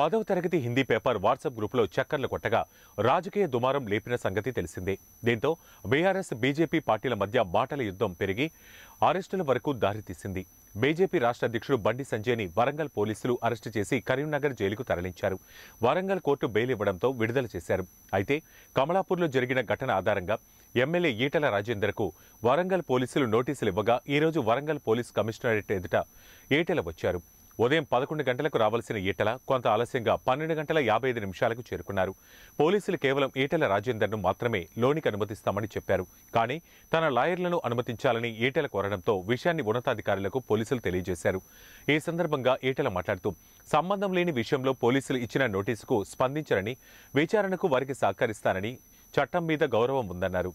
పదవ తరగతి Hindi paper WhatsApp గ్రూపులో చక్కర్లు కొట్టగా రాజకీయ దుమారం లేపిన సంగతి తెలిసిందే దీంతో బీఆర్ఎస్ బీజేపీ పార్టీల మధ్య మాటల యుద్ధం పెరిగి అరెస్టుల వరకు దారితీసింది బీజేపీ రాష్ట్ర అధ్యక్షుడు బండి సంజయ్ని వరంగల్ పోలీసులు అరెస్టు చేసి కరీంనగర్ జైలుకు తరలించారు వరంగల్ కోర్టు బెయిల్ ఇవ్వడంతో విడుదల చేశారు అయితే కమలాపూర్లో జరిగిన ఘటన ఆధారంగా ఎమ్మెల్యే ఈటల రాజేందర్కు వరంగల్ పోలీసులు నోటీసులు ఇవ్వగా ఈరోజు వరంగల్ పోలీస్ కమిషనరేట్ ఎదుట ఈటల వచ్చారు ఉదయం పదకొండు గంటలకు రావాల్సిన ఈటల కొంత ఆలస్యంగా పన్నెండు గంటల యాభై ఐదు నిమిషాలకు చేరుకున్నారు పోలీసులు కేవలం ఈటల రాజేందర్ను మాత్రమే లోనికి అనుమతిస్తామని చెప్పారు కానీ తన లాయర్లను అనుమతించాలని ఈటల కోరడంతో విషయాన్ని ఉన్నతాధికారులకు పోలీసులు తెలియజేశారు ఈ సందర్భంగా ఈటల మాట్లాడుతూ సంబంధం లేని విషయంలో పోలీసులు ఇచ్చిన నోటీసుకు స్పందించరని విచారణకు వారికి సహకరిస్తానని చట్టం మీద గౌరవం ఉందన్నారు